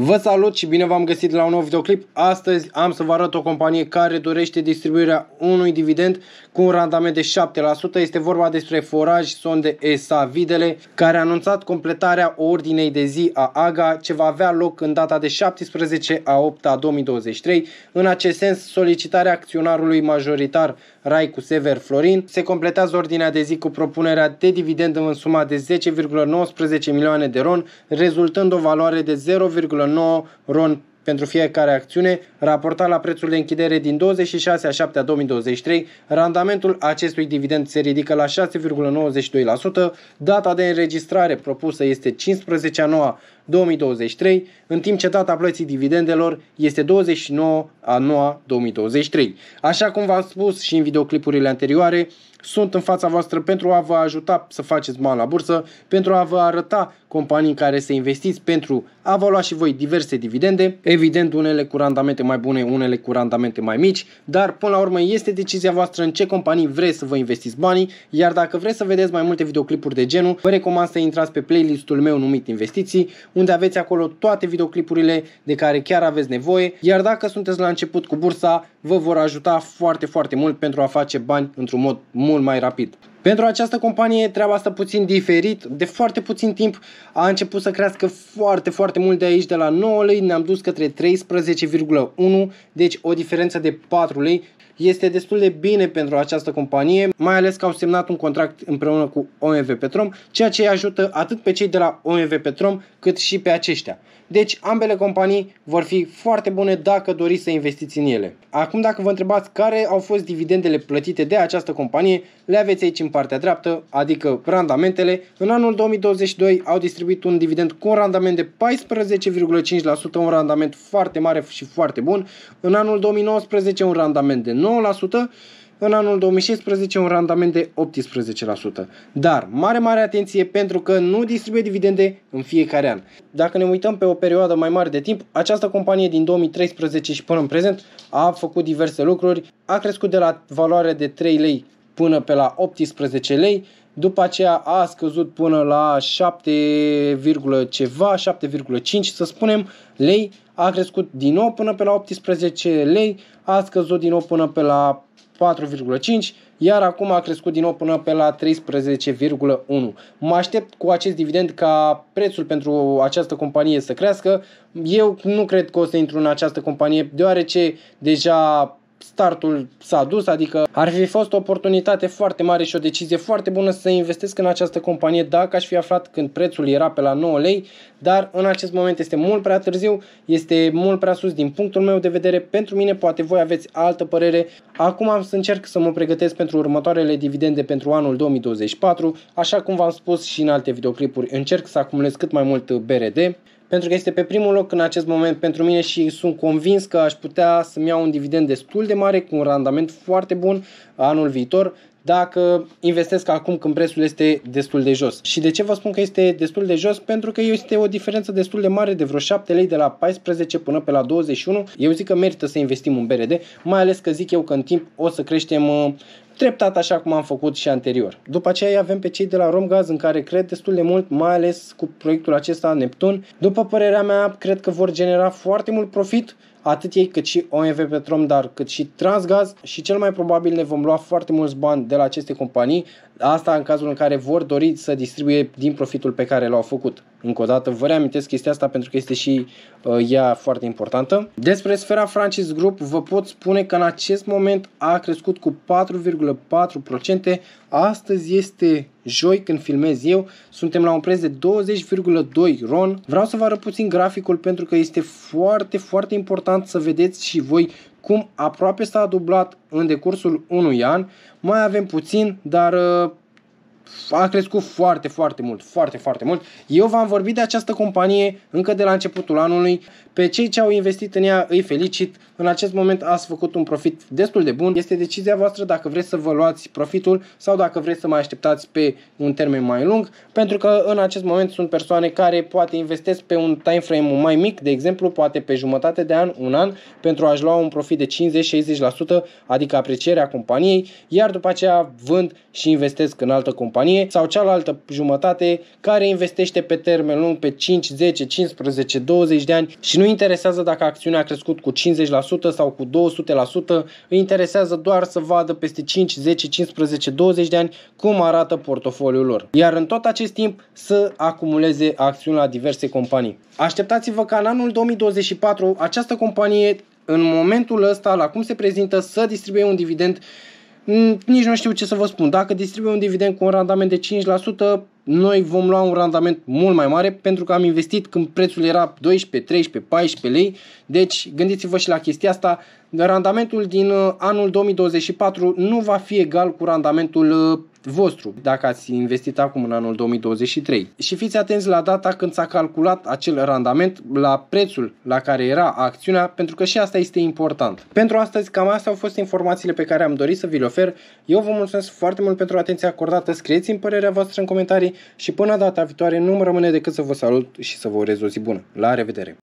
Vă salut și bine v-am găsit la un nou videoclip. Astăzi am să vă arăt o companie care dorește distribuirea unui dividend cu un randament de 7%. Este vorba despre Foraj Sonde ESA Videle, care a anunțat completarea ordinei de zi a AGA, ce va avea loc în data de 17 a 8 a 2023. În acest sens, solicitarea acționarului majoritar Rai cu Sever Florin. Se completează ordinea de zi cu propunerea de dividend în suma de 10,19 milioane de ron, rezultând o valoare de 0,9 ron pentru fiecare acțiune, raportat la prețul de închidere din 26 a 7 a 2023, randamentul acestui dividend se ridică la 6,92%, data de înregistrare propusă este 15 a 9 2023, în timp ce data plății dividendelor este 29 a 9 2023. Așa cum v-am spus și în videoclipurile anterioare, sunt în fața voastră pentru a vă ajuta să faceți bani la bursă, pentru a vă arăta companii în care să investiți pentru a vă lua și voi diverse dividende, evident unele cu randamente mai bune, unele cu randamente mai mici, dar până la urmă este decizia voastră în ce companii vreți să vă investiți banii, iar dacă vreți să vedeți mai multe videoclipuri de genul, vă recomand să intrați pe playlistul meu numit Investiții, unde aveți acolo toate videoclipurile de care chiar aveți nevoie, iar dacă sunteți la început cu bursa, vă vor ajuta foarte, foarte mult pentru a face bani într-un mod mult mai rapid. Pentru această companie treaba asta puțin diferit, de foarte puțin timp a început să crească foarte, foarte mult de aici, de la 9 lei ne-am dus către 13,1, deci o diferență de 4 lei este destul de bine pentru această companie, mai ales că au semnat un contract împreună cu OMV Petrom, ceea ce îi ajută atât pe cei de la OMV Petrom cât și pe aceștia. Deci ambele companii vor fi foarte bune dacă doriți să investiți în ele. Acum dacă vă întrebați care au fost dividendele plătite de această companie, le aveți aici în partea dreaptă, adică randamentele, în anul 2022 au distribuit un dividend cu un randament de 14,5%, un randament foarte mare și foarte bun, în anul 2019 un randament de 9%, în anul 2016 un randament de 18%. Dar mare, mare atenție pentru că nu distribuie dividende în fiecare an. Dacă ne uităm pe o perioadă mai mare de timp, această companie din 2013 și până în prezent a făcut diverse lucruri, a crescut de la valoare de 3 lei până pe la 18 lei, după aceea a scăzut până la 7, ceva, 7,5 să spunem lei, a crescut din nou până pe la 18 lei, a scăzut din nou până pe la 4,5, iar acum a crescut din nou până pe la 13,1. Mă aștept cu acest dividend ca prețul pentru această companie să crească. Eu nu cred că o să intru în această companie, deoarece deja startul s-a dus, adică ar fi fost o oportunitate foarte mare și o decizie foarte bună să investesc în această companie dacă aș fi aflat când prețul era pe la 9 lei, dar în acest moment este mult prea târziu, este mult prea sus din punctul meu de vedere, pentru mine poate voi aveți altă părere. Acum am să încerc să mă pregătesc pentru următoarele dividende pentru anul 2024, așa cum v-am spus și în alte videoclipuri, încerc să acumulez cât mai mult BRD pentru că este pe primul loc în acest moment pentru mine și sunt convins că aș putea să-mi iau un dividend destul de mare cu un randament foarte bun anul viitor dacă investesc acum când prețul este destul de jos. Și de ce vă spun că este destul de jos? Pentru că este o diferență destul de mare de vreo 7 lei de la 14 până pe la 21. Eu zic că merită să investim în BRD, mai ales că zic eu că în timp o să creștem uh, treptat așa cum am făcut și anterior. După aceea avem pe cei de la Romgaz în care cred destul de mult, mai ales cu proiectul acesta Neptun. După părerea mea, cred că vor genera foarte mult profit, atât ei cât și OMV dar cât și Transgaz și cel mai probabil ne vom lua foarte mulți bani de la aceste companii, asta în cazul în care vor dori să distribuie din profitul pe care l-au făcut. Încă o dată vă reamintesc chestia asta pentru că este și uh, ea foarte importantă. Despre sfera Francis Group vă pot spune că în acest moment a crescut cu 4,4%, astăzi este joi când filmez eu, suntem la un preț de 20,2 RON. Vreau să vă arăt puțin graficul pentru că este foarte, foarte important să vedeți și voi cum aproape s-a dublat în decursul unui an. Mai avem puțin, dar uh, a crescut foarte, foarte mult, foarte, foarte mult. Eu v-am vorbit de această companie încă de la începutul anului. Pe cei ce au investit în ea îi felicit. În acest moment ați făcut un profit destul de bun. Este decizia voastră dacă vreți să vă luați profitul sau dacă vreți să mai așteptați pe un termen mai lung, pentru că în acest moment sunt persoane care poate investesc pe un time frame mai mic, de exemplu, poate pe jumătate de an, un an, pentru a-și lua un profit de 50-60%, adică aprecierea companiei, iar după aceea vând și investesc în altă companie companie sau cealaltă jumătate care investește pe termen lung pe 5, 10, 15, 20 de ani și nu interesează dacă acțiunea a crescut cu 50% sau cu 200%, îi interesează doar să vadă peste 5, 10, 15, 20 de ani cum arată portofoliul lor. Iar în tot acest timp să acumuleze acțiuni la diverse companii. Așteptați-vă ca în anul 2024 această companie în momentul ăsta, la cum se prezintă, să distribuie un dividend nici nu știu ce să vă spun. Dacă distribuie un dividend cu un randament de 5%, noi vom lua un randament mult mai mare pentru că am investit când prețul era 12, 13, 14 lei. Deci gândiți-vă și la chestia asta. Randamentul din uh, anul 2024 nu va fi egal cu randamentul uh, vostru, dacă ați investit acum în anul 2023. Și fiți atenți la data când s-a calculat acel randament, la prețul la care era acțiunea, pentru că și asta este important. Pentru astăzi, cam astea au fost informațiile pe care am dorit să vi le ofer. Eu vă mulțumesc foarte mult pentru atenția acordată, scrieți în părerea voastră în comentarii și până data viitoare nu-mi rămâne decât să vă salut și să vă urez o zi bună. La revedere!